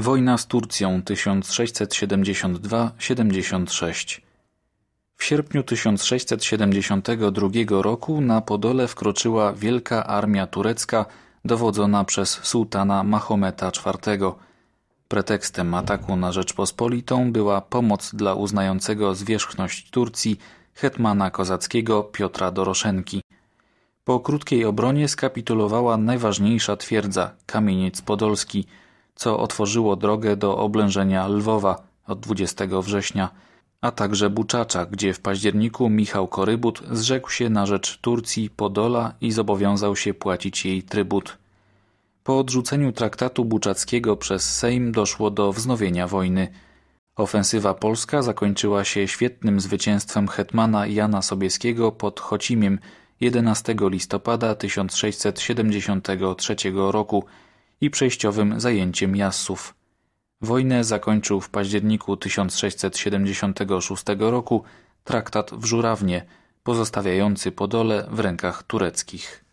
Wojna z Turcją 1672-76 W sierpniu 1672 roku na Podole wkroczyła Wielka Armia Turecka dowodzona przez sułtana Mahometa IV. Pretekstem ataku na Rzeczpospolitą była pomoc dla uznającego zwierzchność Turcji hetmana kozackiego Piotra Doroszenki. Po krótkiej obronie skapitulowała najważniejsza twierdza Kamieniec Podolski – co otworzyło drogę do oblężenia Lwowa od 20 września, a także Buczacza, gdzie w październiku Michał Korybut zrzekł się na rzecz Turcji Podola i zobowiązał się płacić jej trybut. Po odrzuceniu traktatu buczackiego przez Sejm doszło do wznowienia wojny. Ofensywa polska zakończyła się świetnym zwycięstwem hetmana Jana Sobieskiego pod Chocimiem 11 listopada 1673 roku – i przejściowym zajęciem Jassów. Wojnę zakończył w październiku 1676 roku traktat w Żurawnie, pozostawiający Podole w rękach tureckich.